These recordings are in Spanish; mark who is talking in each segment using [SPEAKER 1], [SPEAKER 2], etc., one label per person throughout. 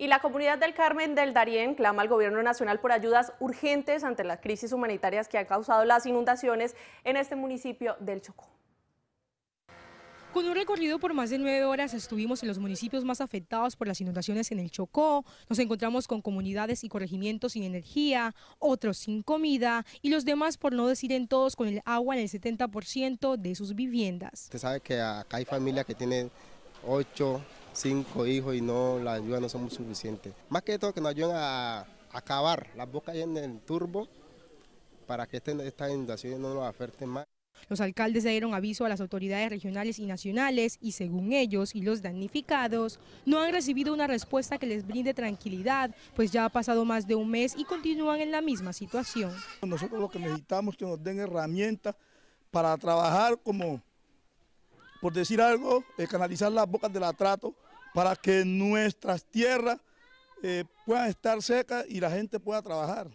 [SPEAKER 1] Y la comunidad del Carmen del Darién clama al gobierno nacional por ayudas urgentes ante las crisis humanitarias que han causado las inundaciones en este municipio del Chocó. Con un recorrido por más de nueve horas estuvimos en los municipios más afectados por las inundaciones en el Chocó, nos encontramos con comunidades y corregimientos sin energía, otros sin comida y los demás por no decir en todos con el agua en el 70% de sus viviendas.
[SPEAKER 2] Usted sabe que acá hay familias que tienen ocho cinco hijos y no, la ayuda no son muy suficientes. Más que todo que nos ayuden a, acabar las bocas en el turbo para que estén estas inundaciones no nos afecten más.
[SPEAKER 1] Los alcaldes dieron aviso a las autoridades regionales y nacionales y según ellos y los damnificados no han recibido una respuesta que les brinde tranquilidad, pues ya ha pasado más de un mes y continúan en la misma situación.
[SPEAKER 3] Nosotros lo que necesitamos es que nos den herramientas para trabajar como, por decir algo, eh, canalizar las bocas del atrato, para que nuestras tierras eh, puedan estar secas y la gente pueda trabajar.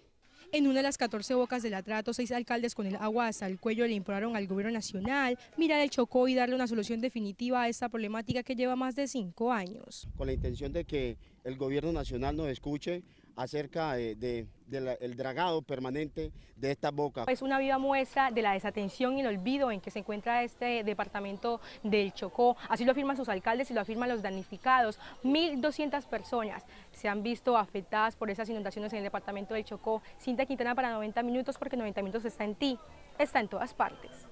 [SPEAKER 1] En una de las 14 bocas del atrato, seis alcaldes con el agua hasta el cuello le imploraron al gobierno nacional mirar el Chocó y darle una solución definitiva a esta problemática que lleva más de cinco años.
[SPEAKER 4] Con la intención de que el gobierno nacional nos escuche, acerca del de, dragado permanente de esta boca Es
[SPEAKER 1] una viva muestra de la desatención y el olvido en que se encuentra este departamento del Chocó. Así lo afirman sus alcaldes y lo afirman los damnificados. 1.200 personas se han visto afectadas por esas inundaciones en el departamento del Chocó. Cinta Quintana para 90 minutos porque 90 minutos está en ti, está en todas partes.